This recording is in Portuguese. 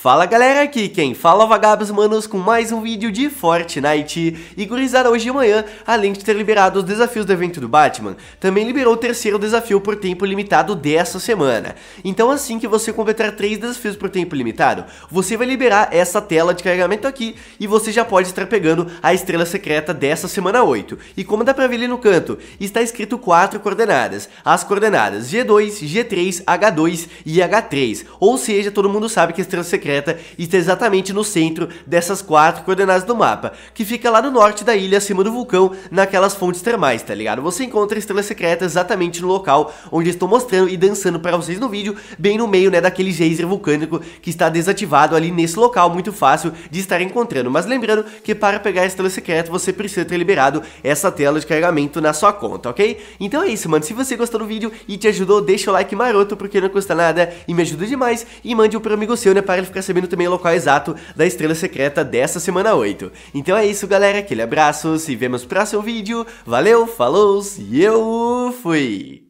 Fala galera, aqui quem fala é vagabos manos com mais um vídeo de Fortnite E gurizada, hoje de manhã, além de ter liberado os desafios do evento do Batman Também liberou o terceiro desafio por tempo limitado dessa semana Então assim que você completar três desafios por tempo limitado Você vai liberar essa tela de carregamento aqui E você já pode estar pegando a estrela secreta dessa semana 8 E como dá pra ver ali no canto, está escrito quatro coordenadas As coordenadas G2, G3, H2 e H3 Ou seja, todo mundo sabe que a estrela secreta secreta e está exatamente no centro dessas quatro coordenadas do mapa, que fica lá no norte da ilha, acima do vulcão, naquelas fontes termais, tá ligado? Você encontra a estrela secreta exatamente no local onde estou mostrando e dançando para vocês no vídeo, bem no meio, né, daquele geyser vulcânico que está desativado ali nesse local, muito fácil de estar encontrando. Mas lembrando que para pegar a estrela secreta, você precisa ter liberado essa tela de carregamento na sua conta, ok? Então é isso, mano. Se você gostou do vídeo e te ajudou, deixa o like maroto, porque não custa nada e me ajuda demais. E mande um pro amigo seu, né, para ele ficar ficar sabendo também o local exato da estrela secreta dessa semana 8. Então é isso, galera. Aquele abraço, se vemos no próximo vídeo. Valeu, falou e eu fui!